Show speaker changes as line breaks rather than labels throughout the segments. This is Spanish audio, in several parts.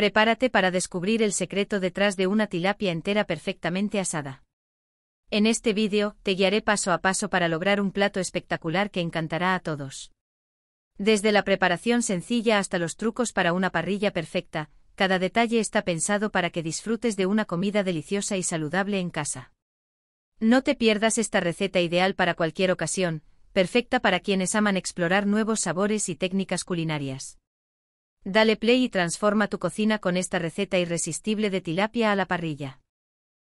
Prepárate para descubrir el secreto detrás de una tilapia entera perfectamente asada. En este vídeo, te guiaré paso a paso para lograr un plato espectacular que encantará a todos. Desde la preparación sencilla hasta los trucos para una parrilla perfecta, cada detalle está pensado para que disfrutes de una comida deliciosa y saludable en casa. No te pierdas esta receta ideal para cualquier ocasión, perfecta para quienes aman explorar nuevos sabores y técnicas culinarias. Dale play y transforma tu cocina con esta receta irresistible de tilapia a la parrilla.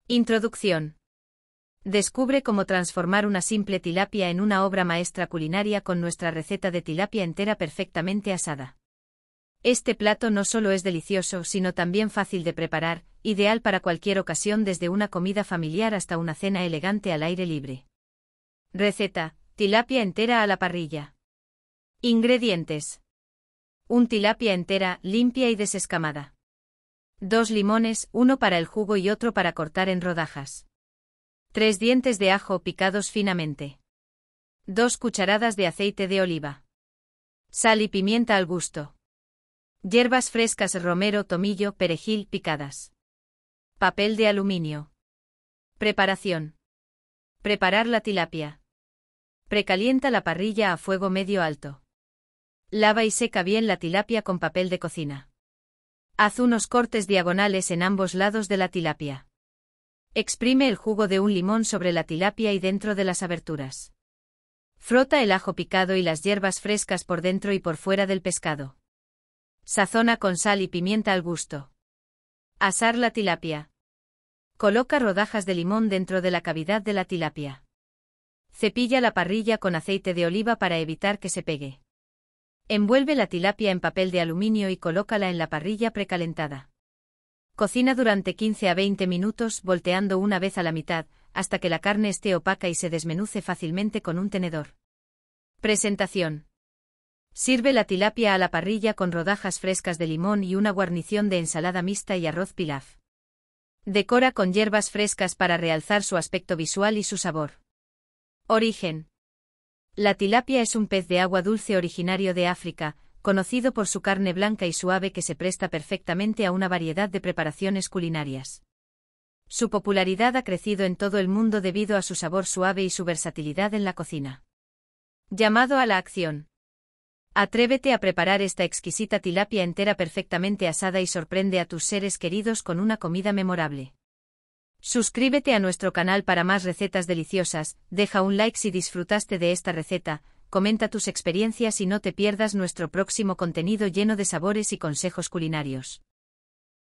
Introducción. Descubre cómo transformar una simple tilapia en una obra maestra culinaria con nuestra receta de tilapia entera perfectamente asada. Este plato no solo es delicioso, sino también fácil de preparar, ideal para cualquier ocasión desde una comida familiar hasta una cena elegante al aire libre. Receta, tilapia entera a la parrilla. Ingredientes. Un tilapia entera, limpia y desescamada. Dos limones, uno para el jugo y otro para cortar en rodajas. Tres dientes de ajo picados finamente. Dos cucharadas de aceite de oliva. Sal y pimienta al gusto. Hierbas frescas, romero, tomillo, perejil picadas. Papel de aluminio. Preparación. Preparar la tilapia. Precalienta la parrilla a fuego medio alto. Lava y seca bien la tilapia con papel de cocina. Haz unos cortes diagonales en ambos lados de la tilapia. Exprime el jugo de un limón sobre la tilapia y dentro de las aberturas. Frota el ajo picado y las hierbas frescas por dentro y por fuera del pescado. Sazona con sal y pimienta al gusto. Asar la tilapia. Coloca rodajas de limón dentro de la cavidad de la tilapia. Cepilla la parrilla con aceite de oliva para evitar que se pegue. Envuelve la tilapia en papel de aluminio y colócala en la parrilla precalentada. Cocina durante 15 a 20 minutos volteando una vez a la mitad, hasta que la carne esté opaca y se desmenuce fácilmente con un tenedor. Presentación. Sirve la tilapia a la parrilla con rodajas frescas de limón y una guarnición de ensalada mixta y arroz pilaf. Decora con hierbas frescas para realzar su aspecto visual y su sabor. Origen. La tilapia es un pez de agua dulce originario de África, conocido por su carne blanca y suave que se presta perfectamente a una variedad de preparaciones culinarias. Su popularidad ha crecido en todo el mundo debido a su sabor suave y su versatilidad en la cocina. Llamado a la acción. Atrévete a preparar esta exquisita tilapia entera perfectamente asada y sorprende a tus seres queridos con una comida memorable. Suscríbete a nuestro canal para más recetas deliciosas, deja un like si disfrutaste de esta receta, comenta tus experiencias y no te pierdas nuestro próximo contenido lleno de sabores y consejos culinarios.